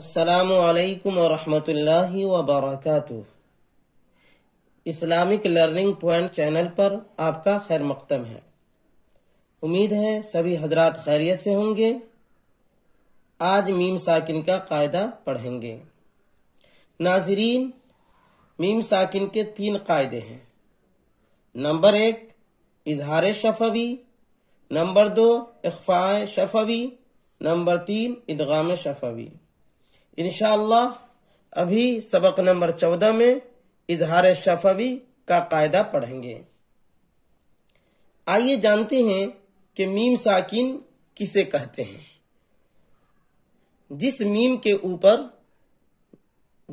السلام علیکم ورحمۃ اللہ وبرکاتہ اسلامک لرننگ پوائنٹ چینل پر آپ کا خیر مقدم ہے امید ہے سبھی حضرات خیریت سے ہوں گے آج میم ساکن کا قاعدہ پڑھیں گے ناظرین میم ساکن کے تین قاعدے ہیں نمبر ایک اظہار شفوی نمبر دو اخفاء شفوی نمبر تین ادغام شفوی انشاءاللہ ابھی سبق نمبر چودہ میں اظہار شفوی کا قاعدہ پڑھیں گے آئیے جانتے ہیں کہ میم ساکن کسے کہتے ہیں جس میم کے اوپر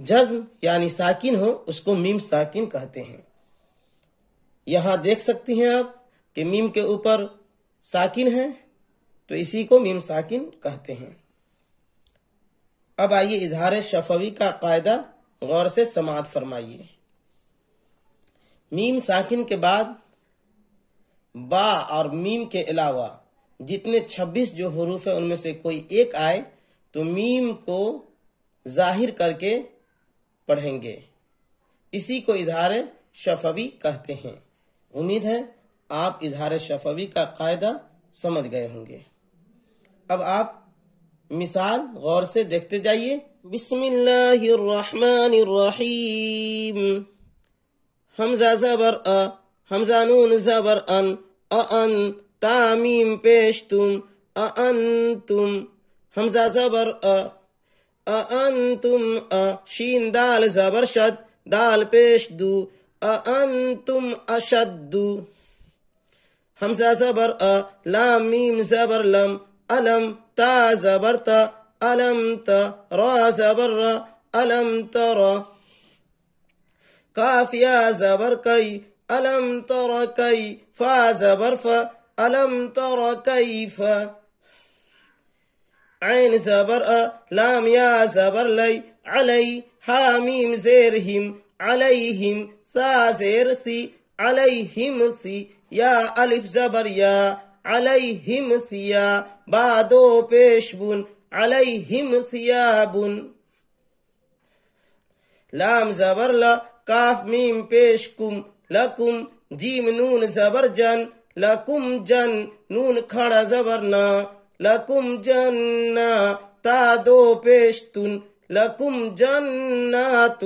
جزم یعنی ساکین ہو اس کو میم ساکن کہتے ہیں یہاں دیکھ سکتے ہیں آپ کہ میم کے اوپر ساکن ہے تو اسی کو میم ساکن کہتے ہیں اب آئیے اظہار شفوی کا قاعدہ غور سے سماعت فرمائیے میم ساکن کے بعد با اور میم کے علاوہ جتنے چھبیس جو حروف ہیں ان میں سے کوئی ایک آئے تو میم کو ظاہر کر کے پڑھیں گے اسی کو اظہار شفوی کہتے ہیں امید ہے آپ اظہار شفوی کا قاعدہ سمجھ گئے ہوں گے اب آپ مثال غور سے دیکھتے جائیے بسم اللہ الرحمن الرحیم حمزہ زبر ا نون زبر ان ان تامیم پیش تم ان تم حمزہ زبر ان تم شین دال زبر شد دال پیش دو ان تم دو حمزہ زبر لامیم زبر لم علم تا زبرت ألم ترى زبر ألم ترى كاف يا زبر كي ألم ترى كي فا زبر فا ألم ترى كيف عين زبر لام يا زبر لي علي حاميم زيرهم عليهم ثا زيرثي عليهم ثي يا ألف زبر يا عليهم ثياب بعدو بيشبون عليهم ثياب لام زبر لا كاف ميم بيشكم لكم جيم نون زبر جن لكم جن نون خڑا زبرنا لكم جنة تا دو بيشتن لكم جنات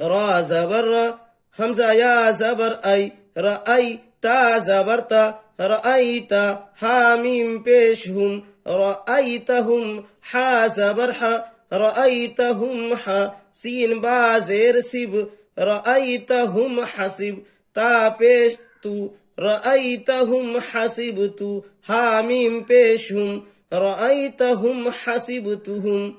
را زبر همزة يا زبر أي رأي تا زبرتا رأيت حاميم بيشهم رأيتهم حا زبرحا رأيتهم حا سين بازير سب رأيتهم حسب تا بيش تو رأيتهم حسبت حاميم بيشهم رأيتهم حسبتهم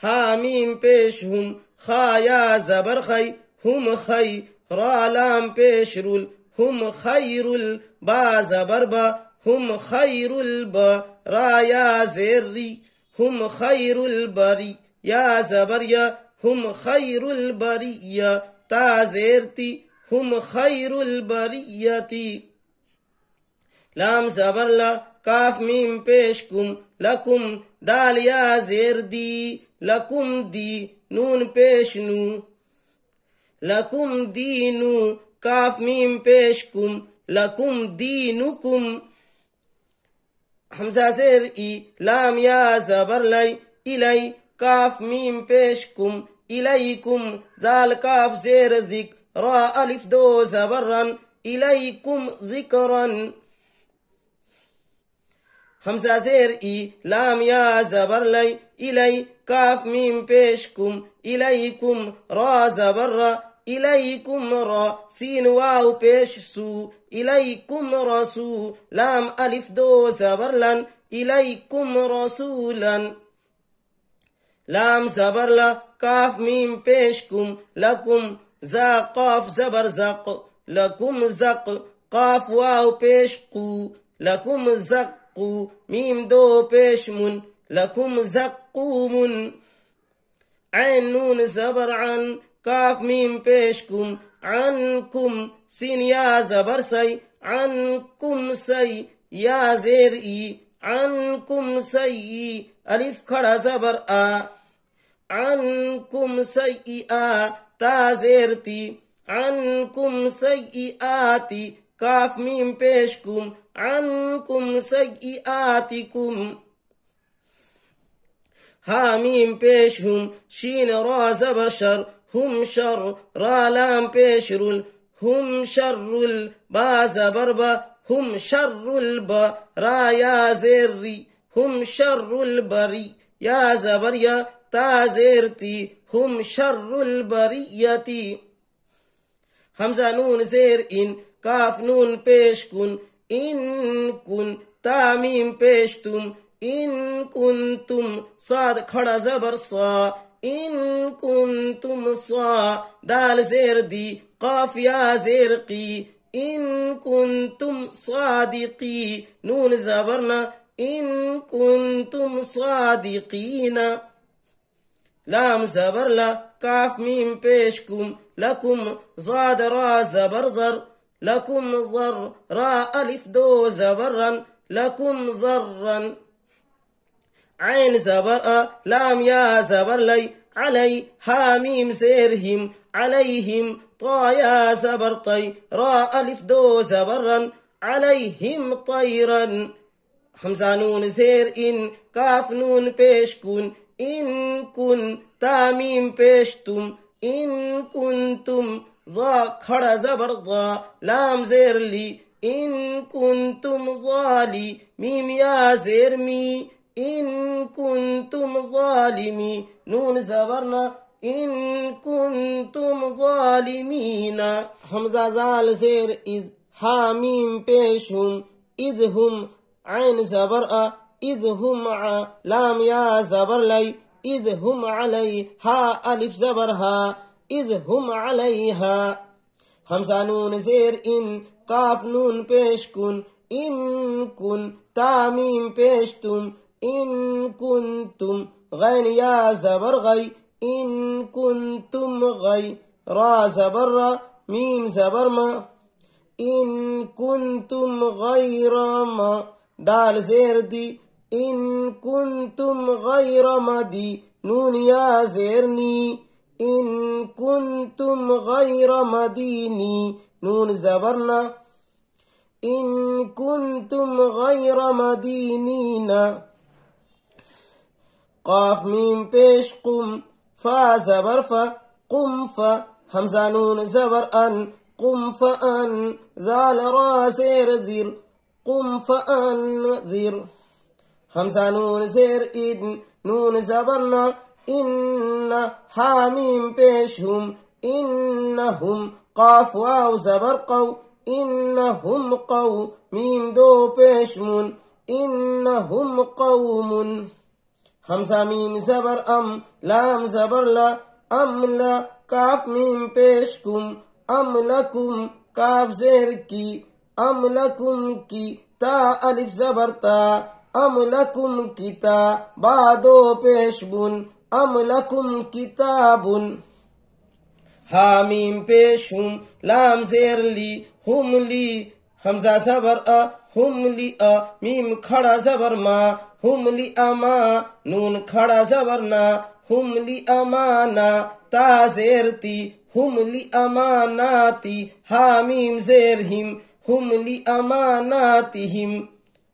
حاميم بيشهم خايا زبرخي هم خي رالام بيشرول هم خير بربا هم خير البرا يا زري هم خير البري يا زبريا هم خير البرية تازيرتي هم خير البرية لام زبر لا كاف ميم بيشكم لكم دال يا زير دي لكم دي نون بيشنو لكم دينو كاف ميم بيشكم لكم دينكم حمزة سير إي لام يا زبر لي إلي كاف ميم بيشكم إليكم ذال كاف زير ذك را ألف دو زبرا إليكم ذكرا خمسة زير إي لام يا زبر لي إلي كاف ميم بيشكم إليكم را زبر إليكم را سين واو بيش سو إليكم رسول لام ألف دو زبرلن إليكم رسولا لام زبرلا كاف ميم بيشكم لكم زا قاف زبر زق لكم زق قاف واو بيشقو لكم زقو ميم دو بيشمن لكم زقوم عين نون زبر عن كاف ميم بيشكم عنكم سين يا زبر سي عنكم سي يا زير إي عنكم سي ألف خرا زبر آ عنكم سي ا تا زيرتي عنكم سي سيئاتي كاف ميم بيشكم عنكم سي سيئاتكم ها ميم بيشهم شين را زبر شر هم شر را لام هم شر البا زبر هم شر البا را یا زیری هم شر البری يا زبر یا تا زیرتی هم شر البریتی حمزه نون زیر این کاف نون پیش کن این کن تامیم پیش تم این کن تم زبر سا إن كنتم صا دال زير دي قاف يا زرقي إن كنتم صادقي نون زبرنا إن كنتم صادقين لام زبر لا كاف ميم بيشكم لكم زاد را زبر زر لكم ضر را ألف دو زبرا لكم ضرا عين زبر أ آه، لام يا زبر لي علي حاميم سيرهم عليهم طايا زبر طي را ألف دو زبرا عليهم طيرا حمزة نون زير إن كاف نون بيش كن إن كن تاميم بيشتم إن كنتم ضا خڑا زبر ضا لام زير لي إن كنتم ضالي ميم يا زير مي إن كنتم ظالمين نون زبرنا إن كنتم ظالمين حمزة زال زير إذ حاميم بيشهم إذ هم عين زبرأ إذ هم ع لام يا زبر لي إذ هم علي ها ألف زبرها إذ هم عليها همزة نون زير إن قاف نون بيشكن إن كن تاميم بيشتم إن كنتم غين يا زبر غي إن كنتم غي را زبر ميم زبر ما إن كنتم غير ما دال زير دي إن كنتم غير ما دي نون يا زيرني إن كنتم غير مديني نون زبرنا إن كنتم غير مدينينا قاف ميم بيش قم فا زبر فا قم فا همزانون زبر ان قم فأن ذال را ذير قم فأن ذير همزة نون زير إدن نون زبرنا إن حاميم بيشهم إنهم قاف واو زبر قو إنهم قو ميم دو بيشمون إنهم قوم خمسة ميم زبر أم لام زبر لا أم لا كاف ميم بيشكم أم لكم كاف زير كي أم لكم كي تا ألف زبر تا أم لكم كتا بعدو بيشبون أم لكم كتاب حاميم بيشهم لام زير لي هم لي حمزة زبر ا هم لی ا میم کھڑا زبر ما هم لی اما نون کھڑا زبر نا هم لی نا تا زیر تی هم لی اماناتی ها میم زیر هم هم لی اماناتهم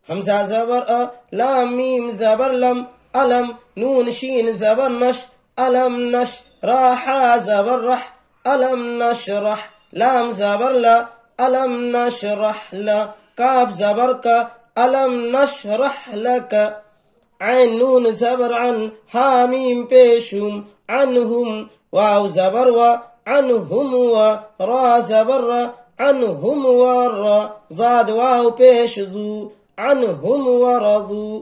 همزه زبر ا لام میم زبر لم ألم نون شين زبر نش ألم نش راحا زبر رح ألم نشرح لام زبر لا ألم نشرح لك كاف زبر كا ألم نشرح لك عين نون زبر عن حاميم بيشوم عنهم واو زبر و عنهم و را زبر عنهم و را زاد واو بيش ذو عنهم ورضوا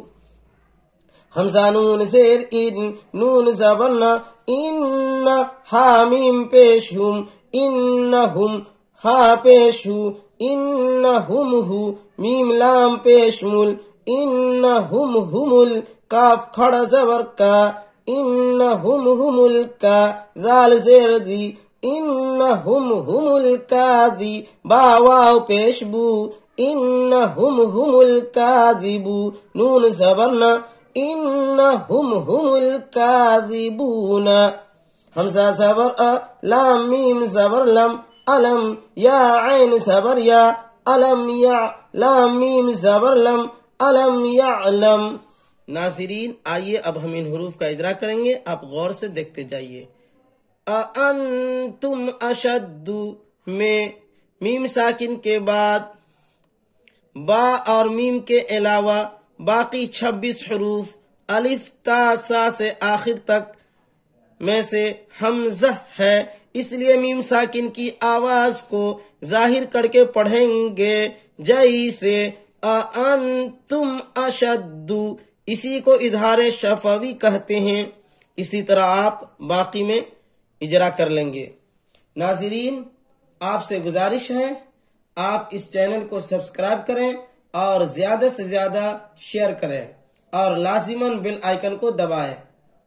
همزة نون زير إن نون زبرنا إن حاميم بيشوم إنهم ها پیشو إنهم ميم لام پیشمل إنهم هم الكاف خڑا زبر کا إنهم هم الكا ذال زير دي إنهم هم الكاذي باواو پیشبو إنهم هم الكاذبو نون زبرنا إنهم هم الكاذبون همزة زبر لام ميم زبر لم علم یا عین سبر یا علم یا لامیم سبر لم علم یا علم ناظرین آئیے اب ہم ان حروف کا ادرا کریں گے آپ غور سے دیکھتے جائیے اَنْتُمْ أَشَدُّ میں میم ساکن کے بعد با اور میم کے علاوہ باقی چھبیس حروف الف تا سا سے آخر تک میں سے حمزہ ہے اس لیے میم ساکن کی آواز کو ظاہر کر کے پڑھیں گے جیسے اسی کو کر شفوی گے ناظرین آپ سے گزارش ہے آپ اس چینل کو سبسکرائب کریں اور زیادہ سے زیادہ شیئر کریں اور لازمان بل آئیکن کو دبائیں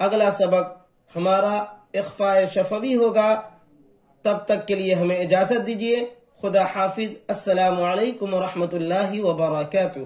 اگلا سبق ہمارا اخفاء شفوی ہوگا تب تک کے لیے ہمیں اجازت دیجئے خدا حافظ السلام علیکم ورحمۃ اللہ وبرکاتہ